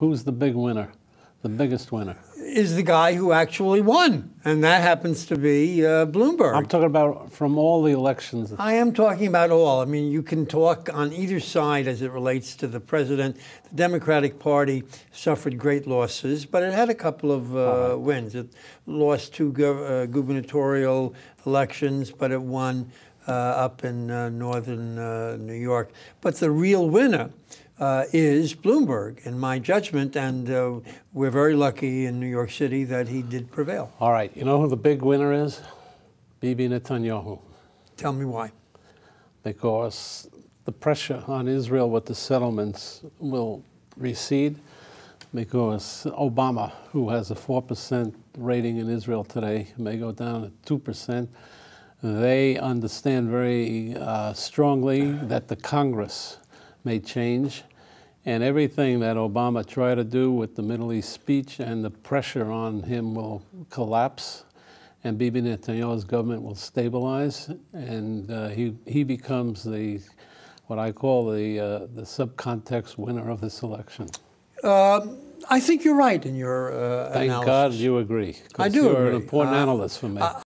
Who's the big winner? The biggest winner is the guy who actually won, and that happens to be uh, Bloomberg. I'm talking about from all the elections. I am talking about all. I mean, you can talk on either side as it relates to the president. The Democratic Party suffered great losses, but it had a couple of uh, uh-huh. wins. It lost two uh, gubernatorial elections, but it won uh, up in uh, northern uh, New York. But the real winner uh, is Bloomberg, in my judgment, and uh, we're very lucky in New York City that he did prevail. All right, you know who the big winner is? Bibi Netanyahu. Tell me why. Because the pressure on Israel with the settlements will recede, because Obama, who has a 4% rating in Israel today, may go down to 2%. They understand very uh, strongly that the Congress may change and everything that Obama tried to do with the Middle East speech and the pressure on him will collapse, and Bibi Netanyahu's government will stabilize, and uh, he, he becomes the what I call the uh, the subcontext winner of this election. Uh, I think you're right in your uh, Thank analysis. God you agree. I do. You're agree. an important uh, analyst for me.